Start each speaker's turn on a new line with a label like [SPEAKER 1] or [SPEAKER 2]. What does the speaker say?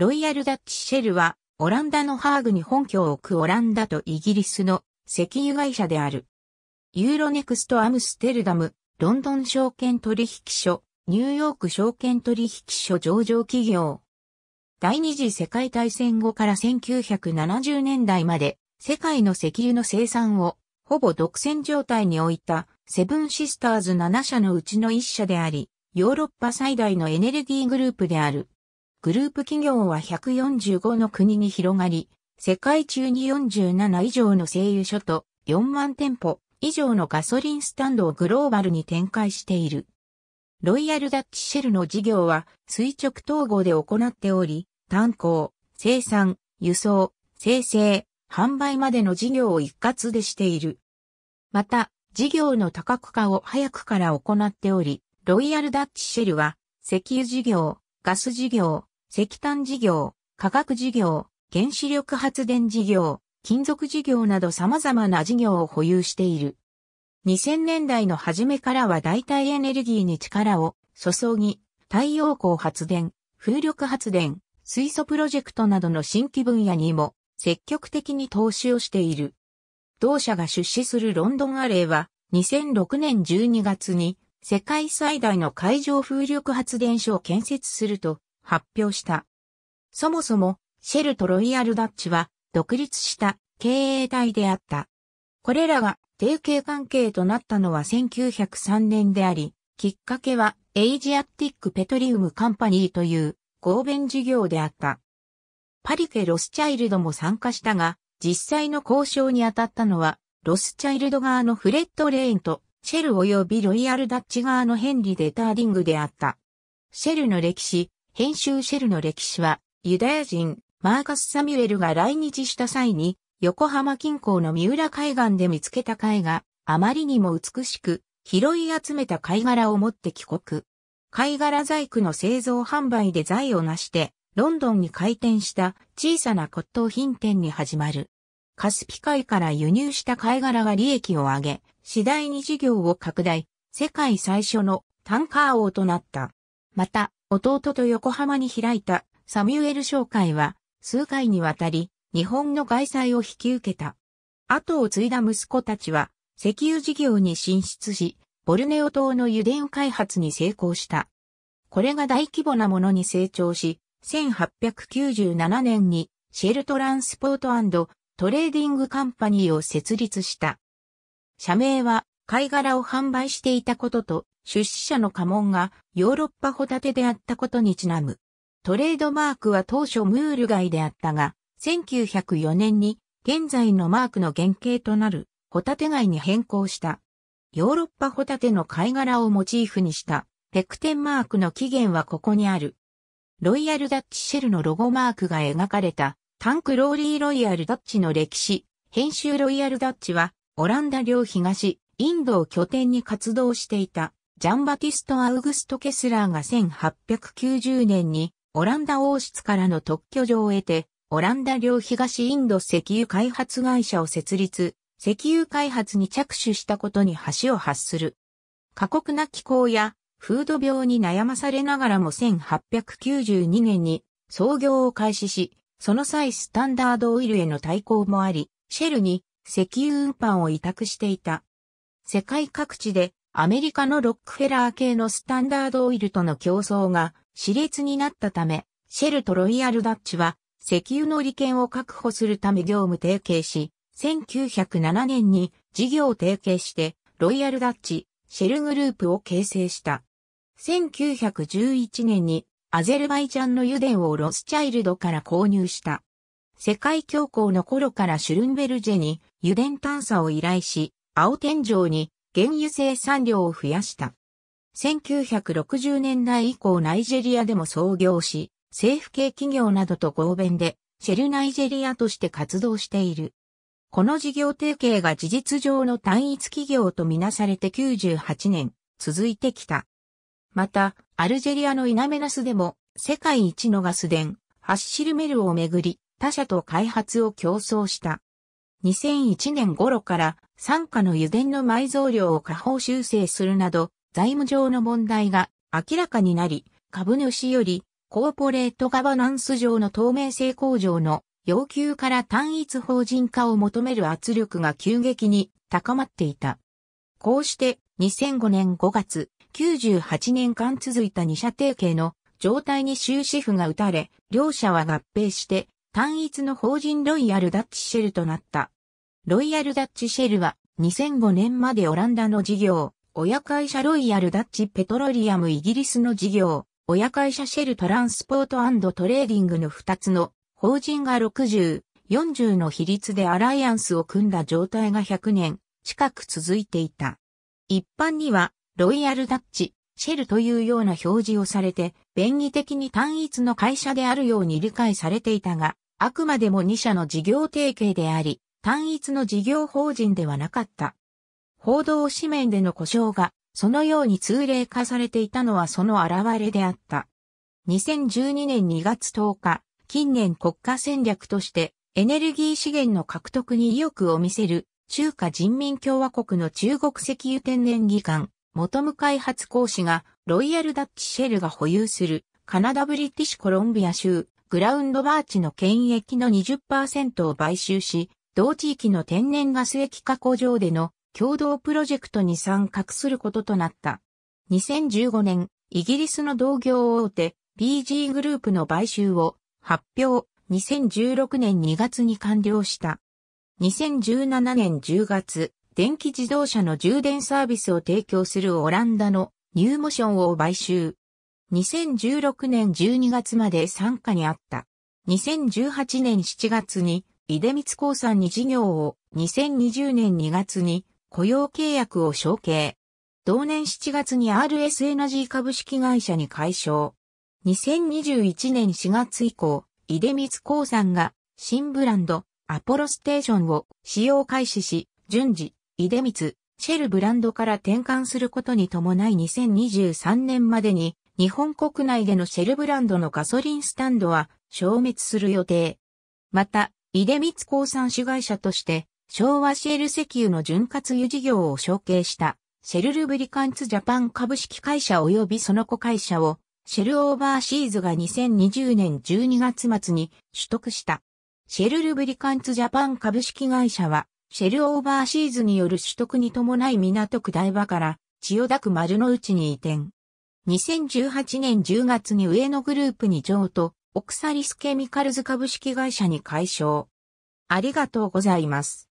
[SPEAKER 1] ロイヤルダッチシェルは、オランダのハーグに本拠を置くオランダとイギリスの石油会社である。ユーロネクストアムステルダム、ロンドン証券取引所、ニューヨーク証券取引所上場企業。第二次世界大戦後から1970年代まで世界の石油の生産をほぼ独占状態に置いたセブンシスターズ7社のうちの1社であり、ヨーロッパ最大のエネルギーグループである。グループ企業は145の国に広がり、世界中に47以上の製油所と4万店舗以上のガソリンスタンドをグローバルに展開している。ロイヤルダッチシェルの事業は垂直統合で行っており、炭鉱、生産、輸送、生成、販売までの事業を一括でしている。また、事業の多角化を早くから行っており、ロイヤルダッチシェルは、石油事業、ガス事業、石炭事業、化学事業、原子力発電事業、金属事業など様々な事業を保有している。2000年代の初めからは代替エネルギーに力を注ぎ、太陽光発電、風力発電、水素プロジェクトなどの新規分野にも積極的に投資をしている。同社が出資するロンドンアレイは2006年12月に世界最大の海上風力発電所を建設すると発表した。そもそも、シェルとロイヤルダッチは独立した経営体であった。これらが提携関係となったのは1903年であり、きっかけはエイジアティックペトリウムカンパニーという合弁事業であった。パリケ・ロスチャイルドも参加したが、実際の交渉に当たったのは、ロスチャイルド側のフレッド・レインと、シェル及びロイヤルダッチ側のヘンリー・デ・ターディングであった。シェルの歴史、編集シェルの歴史は、ユダヤ人、マーカス・サミュエルが来日した際に、横浜近郊の三浦海岸で見つけた貝があまりにも美しく、拾い集めた貝殻を持って帰国。貝殻細工の製造販売で財を成して、ロンドンに開店した小さな骨董品店に始まる。カスピ海から輸入した貝殻が利益を上げ、次第に事業を拡大、世界最初のタンカー王となった。また、弟と横浜に開いたサミュエル商会は、数回にわたり、日本の外債を引き受けた。後を継いだ息子たちは、石油事業に進出し、ボルネオ島の油田開発に成功した。これが大規模なものに成長し、1897年にシェルトランスポートトレーディングカンパニーを設立した。社名は貝殻を販売していたことと出資者の家紋がヨーロッパホタテであったことにちなむ。トレードマークは当初ムール貝であったが、1904年に現在のマークの原型となるホタテ貝に変更した。ヨーロッパホタテの貝殻をモチーフにしたペクテンマークの起源はここにある。ロイヤルダッチシェルのロゴマークが描かれたタンクローリーロイヤルダッチの歴史、編集ロイヤルダッチはオランダ領東、インドを拠点に活動していたジャンバティスト・アウグスト・ケスラーが1890年にオランダ王室からの特許状を得て、オランダ領東インド石油開発会社を設立、石油開発に着手したことに橋を発する。過酷な気候や風土病に悩まされながらも1892年に創業を開始し、その際スタンダードオイルへの対抗もあり、シェルに石油運搬を委託していた。世界各地でアメリカのロックフェラー系のスタンダードオイルとの競争が熾烈になったため、シェルとロイヤルダッチは石油の利権を確保するため業務提携し、1907年に事業を提携してロイヤルダッチ、シェルグループを形成した。1911年にアゼルバイジャンの油田をロスチャイルドから購入した。世界恐慌の頃からシュルンベルジェに油田探査を依頼し、青天井に原油生産量を増やした。1960年代以降ナイジェリアでも創業し、政府系企業などと合弁で、シェルナイジェリアとして活動している。この事業提携が事実上の単一企業とみなされて98年続いてきた。また、アルジェリアのイナメナスでも世界一のガス田、ハッシルメルをめぐり他社と開発を競争した。2001年頃から参加の油田の埋蔵量を下方修正するなど、財務上の問題が明らかになり、株主よりコーポレートガバナンス上の透明性向上の要求から単一法人化を求める圧力が急激に高まっていた。こうして2005年5月、98年間続いた二社提携の状態に終止符が打たれ、両社は合併して単一の法人ロイヤルダッチシェルとなった。ロイヤルダッチシェルは2005年までオランダの事業、親会社ロイヤルダッチペトロリアムイギリスの事業、親会社シェルトランスポートトレーディングの2つの法人が60、40の比率でアライアンスを組んだ状態が100年近く続いていた。一般にはロイヤルダッチ、シェルというような表示をされて、便宜的に単一の会社であるように理解されていたが、あくまでも2社の事業提携であり、単一の事業法人ではなかった。報道紙面での故障が、そのように通例化されていたのはその現れであった。2012年2月10日、近年国家戦略としてエネルギー資源の獲得に意欲を見せる中華人民共和国の中国石油天然技官。元無開発講師がロイヤルダッチシェルが保有するカナダブリティッシュコロンビア州グラウンドバーチの権益の20%を買収し、同地域の天然ガス液加工場での共同プロジェクトに参画することとなった。2015年、イギリスの同業大手 BG グループの買収を発表、2016年2月に完了した。2017年10月、電気自動車の充電サービスを提供するオランダのニューモションを買収。2016年12月まで参加にあった。2018年7月に出光興産に事業を2020年2月に雇用契約を承継。同年7月に RS エナジー株式会社に解消。2021年4月以降、出光興産が新ブランドアポロステーションを使用開始し、順次、出光、シェルブランドから転換することに伴い2023年までに日本国内でのシェルブランドのガソリンスタンドは消滅する予定。また、井出光興産主会社として、昭和シェル石油の潤滑油事業を承継した、シェルルブリカンツジャパン株式会社及びその子会社を、シェルオーバーシーズが2020年12月末に取得した。シェルルブリカンツジャパン株式会社は、シェルオーバーシーズによる取得に伴い港区台場から、千代田区丸の内に移転。2018年10月に上野グループに譲渡、オクサリスケミカルズ株式会社に解消。ありがとうございます。